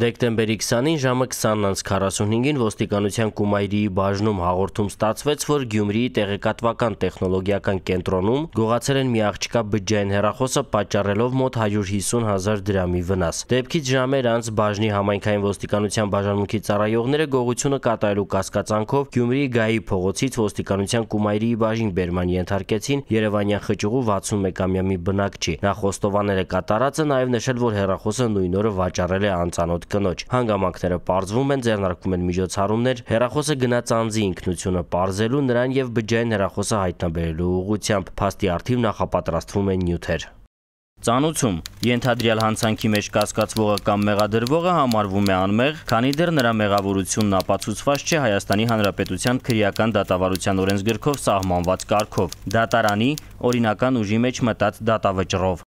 Դեկտեմբերի 20-ին ժամը 20:45-ին ոստիկանության Կումայրիի բաժնում հաղորդում ստացվեց, որ Գյումրիի տեղեկատվական տեխնոլոգիական կենտրոնում գողացել են մի աղջկա բջջային հեռախոսը պատճառելով մոտ 150.000 դրամի վնաս։ Դեպքից ժամեր անց բաժնի համայնքային ոստիկանության բաժանմունքի ծառայողները գողությունը կատարելու կասկածանքով Գյումրիի Գայի փողոցից ոստիկանության Կումայրիի բաժին բերման ենթարկեցին Երևանյան խճուղու 61-ամյա մի բնակչի։ Նա խոստովանել է կատարածը, նաև նշել, որ հեռախոսը նույն օրը վաճառել է անծանոթ մոտ կնոջ։ Հանգամանքները պարզվում են, ձեռնարկվում են միջոցառումներ, հերախոսը գնաց անձի ինքնությունը պարզելու, նրան եւ բջջային հերախոսը հայտնաբերելու ուղղությամբ։ Փաստի արդիվ նախապատրաստվում են նյութեր։ Ծանուցում ենթադրյալ հանցանքի մեջ կասկածվողը կամ մեղադրվողը համարվում է անմեղ, քանի դեռ նրա մեղավորությունն ապացուցված չէ Հայաստանի Հանրապետության քրեական դատավարության օրենսգրքով սահմանված կարգով՝ դատարանի օրինական ուժի մեջ մտած դատավճռով։